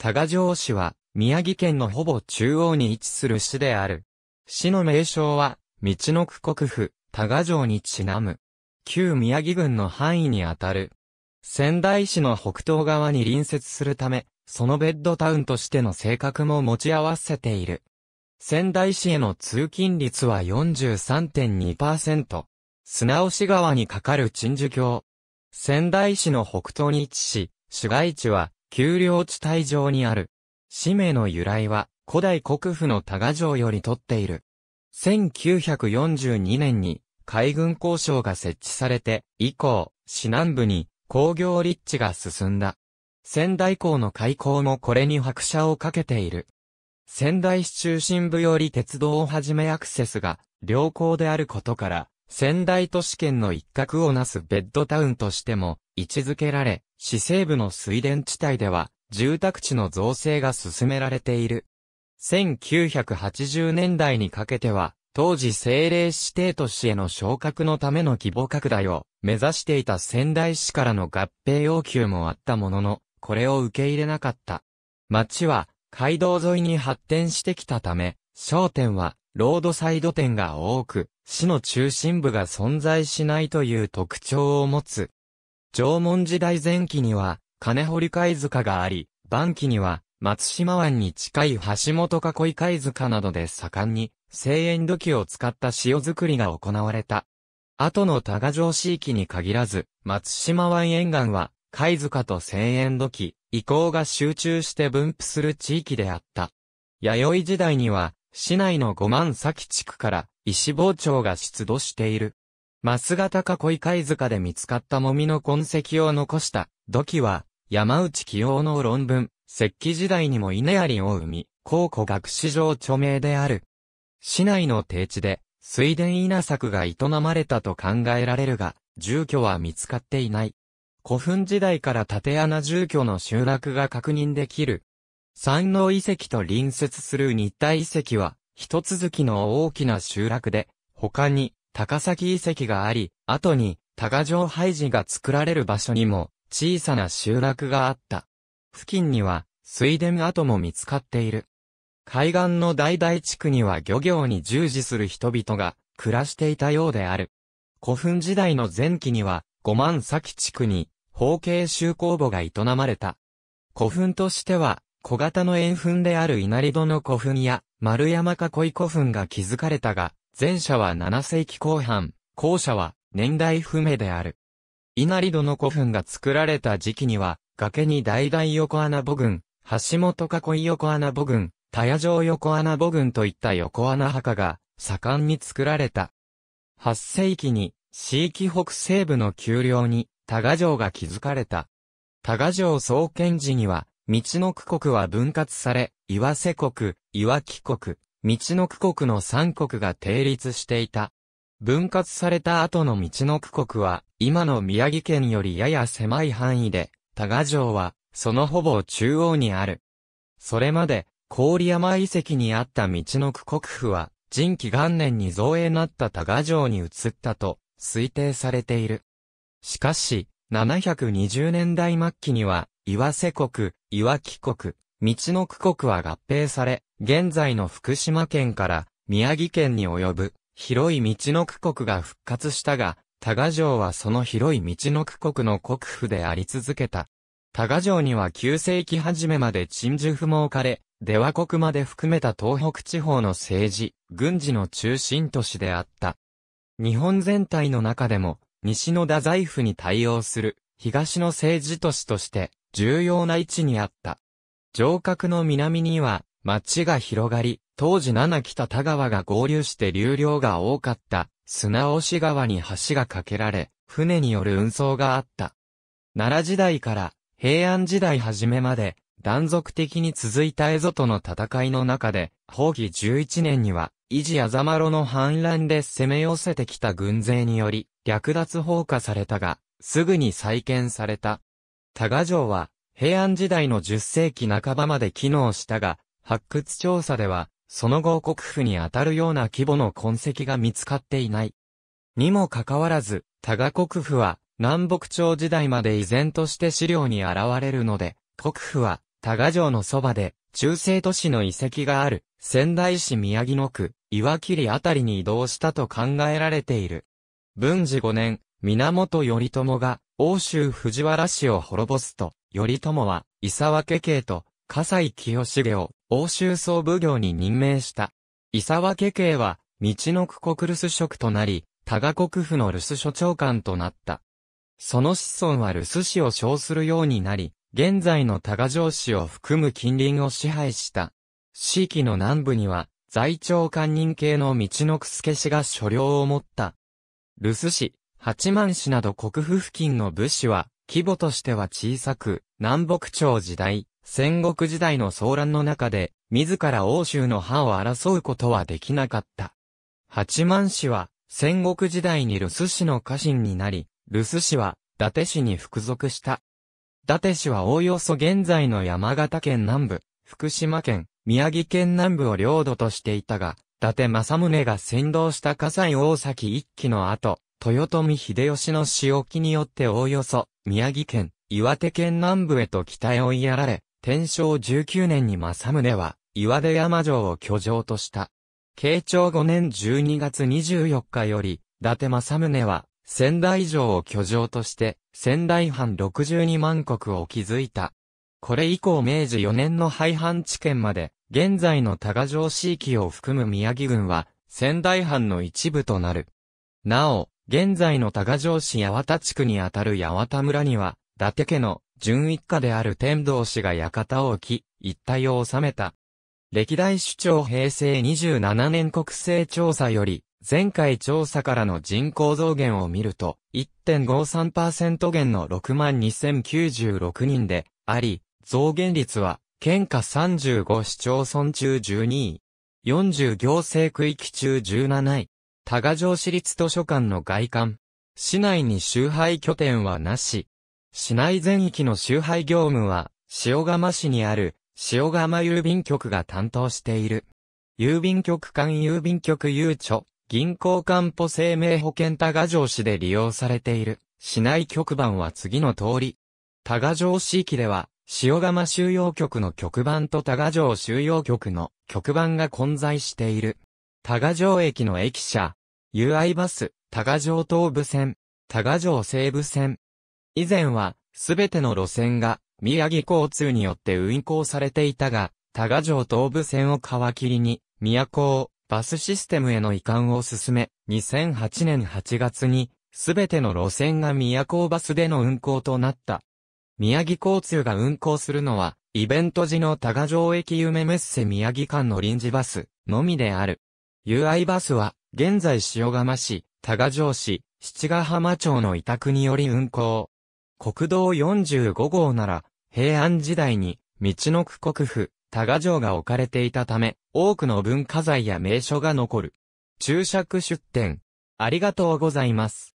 多賀城市は、宮城県のほぼ中央に位置する市である。市の名称は、道の区国府、多賀城にちなむ。旧宮城郡の範囲にあたる。仙台市の北東側に隣接するため、そのベッドタウンとしての性格も持ち合わせている。仙台市への通勤率は43.2%。砂押川に架かる鎮守橋。仙台市の北東に位置し、市街地は丘陵地帯上にある。氏名の由来は、古代国府の多賀城より取っている。1942年に海軍交渉が設置されて、以降、市南部に工業立地が進んだ。仙台港の開港もこれに拍車をかけている。仙台市中心部より鉄道をはじめアクセスが良好であることから、仙台都市圏の一角をなすベッドタウンとしても位置づけられ、市西部の水田地帯では、住宅地の造成が進められている。1980年代にかけては、当時政令指定都市への昇格のための規模拡大を目指していた仙台市からの合併要求もあったものの、これを受け入れなかった。町は街道沿いに発展してきたため、商店はロードサイド店が多く、市の中心部が存在しないという特徴を持つ。縄文時代前期には、金堀貝塚があり、晩期には、松島湾に近い橋本囲い貝塚などで盛んに、製塩土器を使った塩作りが行われた。後の多賀城市域に限らず、松島湾沿岸は、貝塚と製塩土器、遺構が集中して分布する地域であった。弥生時代には、市内の五万崎地区から、石包丁が出土している。マ型か恋貝塚で見つかったもみの痕跡を残した土器は、山内清夫の論文、石器時代にも稲荷を生み、考古学史上著名である。市内の低地で、水田稲作が営まれたと考えられるが、住居は見つかっていない。古墳時代から縦穴住居の集落が確認できる。山王遺跡と隣接する日体遺跡は、一続きの大きな集落で、他に、高崎遺跡があり、後に、多賀城廃寺が作られる場所にも、小さな集落があった。付近には、水田跡も見つかっている。海岸の大々地区には漁業に従事する人々が暮らしていたようである。古墳時代の前期には、五万崎地区に、方形集工墓が営まれた。古墳としては、小型の円墳である稲荷戸の古墳や、丸山囲い古墳が築かれたが、前者は7世紀後半、後者は年代不明である。稲荷戸の古墳が作られた時期には、崖に大々横穴母群、橋本囲い横穴母群、田屋城横穴母群といった横穴墓が盛んに作られた。8世紀に、地域北西部の丘陵に、多賀城が築かれた。多賀城創建時には、道の区国は分割され、岩瀬国、岩木国、道の区国の三国が定立していた。分割された後の道の区国は、今の宮城県よりやや狭い範囲で、多賀城は、そのほぼ中央にある。それまで、郡山遺跡にあった道の区国府は、人気元年に造営なった多賀城に移ったと、推定されている。しかし、720年代末期には、岩瀬国、岩木国、道の区国は合併され、現在の福島県から宮城県に及ぶ広い道の区国が復活したが、多賀城はその広い道の区国の国府であり続けた。多賀城には9世紀初めまで鎮守不毛かれ、出羽国まで含めた東北地方の政治、軍事の中心都市であった。日本全体の中でも、西の太宰府に対応する、東の政治都市として、重要な位置にあった。城郭の南には、町が広がり、当時七北田川が合流して流量が多かった砂押川に橋が架けられ、船による運送があった。奈良時代から平安時代初めまで断続的に続いた蝦夷との戦いの中で、宝義11年には、維持あざまろの反乱で攻め寄せてきた軍勢により、略奪放火されたが、すぐに再建された。多賀城は、平安時代の10世紀半ばまで機能したが、発掘調査では、その後国府に当たるような規模の痕跡が見つかっていない。にもかかわらず、多賀国府は、南北朝時代まで依然として資料に現れるので、国府は、多賀城のそばで、中世都市の遺跡がある、仙台市宮城野区、岩切あたりに移動したと考えられている。文治5年、源頼朝が、欧州藤原氏を滅ぼすと、頼朝は、伊沢家系と、笠井清重を欧州総奉行に任命した。伊沢家系は、道の区国留守職となり、多賀国府の留守所長官となった。その子孫は留守市を称するようになり、現在の多賀城市を含む近隣を支配した。市域の南部には、在庁官人系の道の国助氏が所領を持った。留守市、八幡市など国府付近の武士は、規模としては小さく、南北朝時代、戦国時代の騒乱の中で、自ら欧州の覇を争うことはできなかった。八幡氏は、戦国時代に留守氏の家臣になり、留守氏は、伊達氏に服属した。伊達氏はおおよそ現在の山形県南部、福島県、宮城県南部を領土としていたが、伊達政宗が先導した葛西大崎一揆の後、豊臣秀吉の仕置きによっておおよそ、宮城県、岩手県南部へと北へ追いやられ、天正19年に正宗は、岩出山城を居城とした。慶長5年12月24日より、伊達政宗は、仙台城を居城として、仙台藩62万国を築いた。これ以降明治4年の廃藩置県まで、現在の多賀城市域を含む宮城郡は、仙台藩の一部となる。なお、現在の多賀城市八幡地区にあたる八幡村には、伊達家の純一家である天道氏が館を置き、一帯を収めた。歴代首長平成27年国勢調査より、前回調査からの人口増減を見ると、1.53%減の62,096人で、あり、増減率は、県下35市町村中12位。40行政区域中17位。多賀城市立図書館の外観。市内に集配拠点はなし。市内全域の集配業務は、塩釜市にある、塩釜郵便局が担当している。郵便局間郵便局郵貯、銀行間保生命保険多賀城市で利用されている。市内局番は次の通り。多賀城市域では、塩釜収容局の局番と多賀城収容局の局番が混在している。多賀城駅の駅舎、UI バス、多賀城東部線、多賀城西部線、以前は、すべての路線が、宮城交通によって運行されていたが、多賀城東部線を皮切りに、宮を、バスシステムへの移管を進め、2008年8月に、すべての路線が宮をバスでの運行となった。宮城交通が運行するのは、イベント時の多賀城駅夢メッセ宮城間の臨時バスのみである。UI バスは、現在塩釜市、多賀城市、七ヶ浜町の委託により運行。国道45号なら、平安時代に、道の区国府、多賀城が置かれていたため、多くの文化財や名所が残る。注釈出典。ありがとうございます。